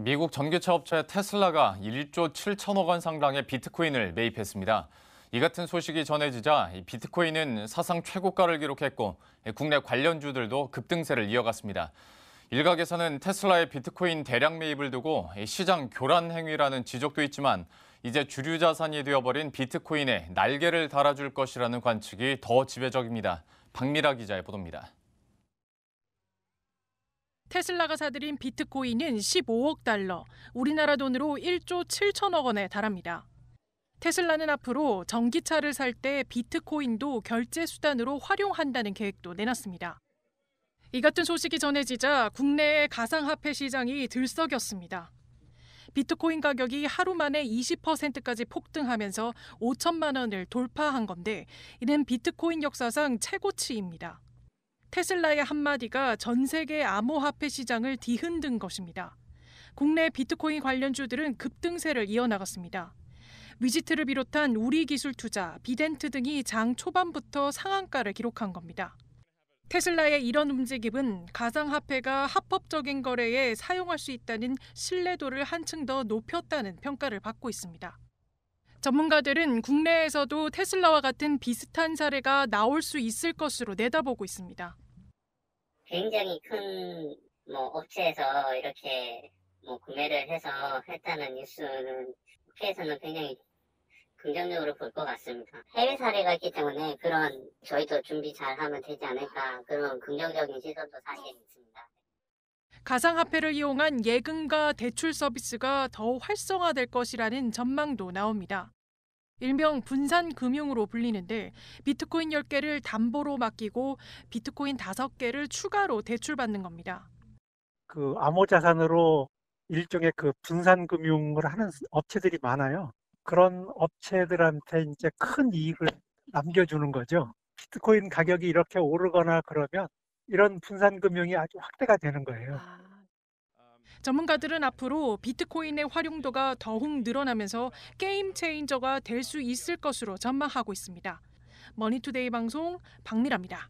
미국 전기차 업체 테슬라가 1조 7천억 원 상당의 비트코인을 매입했습니다. 이 같은 소식이 전해지자 비트코인은 사상 최고가를 기록했고 국내 관련주들도 급등세를 이어갔습니다. 일각에서는 테슬라의 비트코인 대량 매입을 두고 시장 교란 행위라는 지적도 있지만 이제 주류 자산이 되어버린 비트코인에 날개를 달아줄 것이라는 관측이 더 지배적입니다. 박미라 기자의 보도입니다. 테슬라가 사들인 비트코인은 15억 달러, 우리나라 돈으로 1조 7천억 원에 달합니다. 테슬라는 앞으로 전기차를 살 때 비트코인도 결제 수단으로 활용한다는 계획도 내놨습니다. 이 같은 소식이 전해지자 국내의 가상화폐 시장이 들썩였습니다. 비트코인 가격이 하루 만에 20%까지 폭등하면서 5천만 원을 돌파한 건데 이는 비트코인 역사상 최고치입니다. 테슬라의 한마디가 전 세계 암호화폐 시장을 뒤흔든 것입니다. 국내 비트코인 관련주들은 급등세를 이어나갔습니다. 위지트를 비롯한 우리 기술 투자, 비덴트 등이 장 초반부터 상한가를 기록한 겁니다. 테슬라의 이런 움직임은 가상화폐가 합법적인 거래에 사용할 수 있다는 신뢰도를 한층 더 높였다는 평가를 받고 있습니다. 전문가들은 국내에서도 테슬라와 같은 비슷한 사례가 나올 수 있을 것으로 내다보고 있습니다. 굉장히 큰 뭐 업체에서 이렇게 뭐 구매를 해서 했다는 뉴스는 국회에서는 굉장히 긍정적으로 볼 것 같습니다. 해외 사례가 있기 때문에 그런 저희도 준비 잘 하면 되지 않을까 그런 긍정적인 시선도 사실 있습니다. 가상화폐를 이용한 예금과 대출 서비스가 더 활성화될 것이라는 전망도 나옵니다. 일명 분산금융으로 불리는데 비트코인 10개를 담보로 맡기고 비트코인 5개를 추가로 대출받는 겁니다. 그 암호자산으로 일종의 그 분산금융을 하는 업체들이 많아요. 그런 업체들한테 이제 큰 이익을 남겨주는 거죠. 비트코인 가격이 이렇게 오르거나 그러면 이런 분산금융이 아주 확대가 되는 거예요. 아. 전문가들은 앞으로 비트코인의 활용도가 더욱 늘어나면서 게임 체인저가 될 수 있을 것으로 전망하고 있습니다. 머니투데이 방송 박미라입니다.